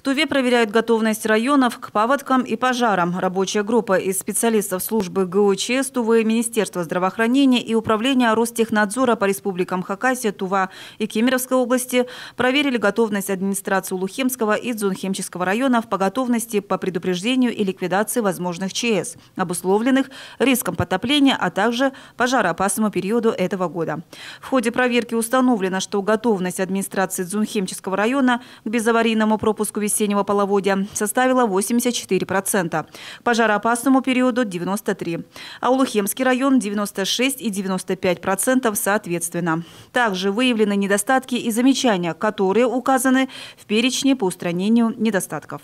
В Туве проверяют готовность районов к паводкам и пожарам. Рабочая группа из специалистов службы ГУЧС Тувы, Министерства здравоохранения и Управления Ростехнадзора по республикам Хакасия, Тува и Кемеровской области проверили готовность администрации Лухемского и Дзунхемческого районов по готовности по предупреждению и ликвидации возможных ЧС, обусловленных риском потопления, а также пожароопасному периоду этого года. В ходе проверки установлено, что готовность администрации Дзунхемческого района к безаварийному пропуску весеннего половодья составила 84%, к пожароопасному периоду 93%, а Улухемский район 96% и 95% соответственно. Также выявлены недостатки и замечания, которые указаны в перечне по устранению недостатков.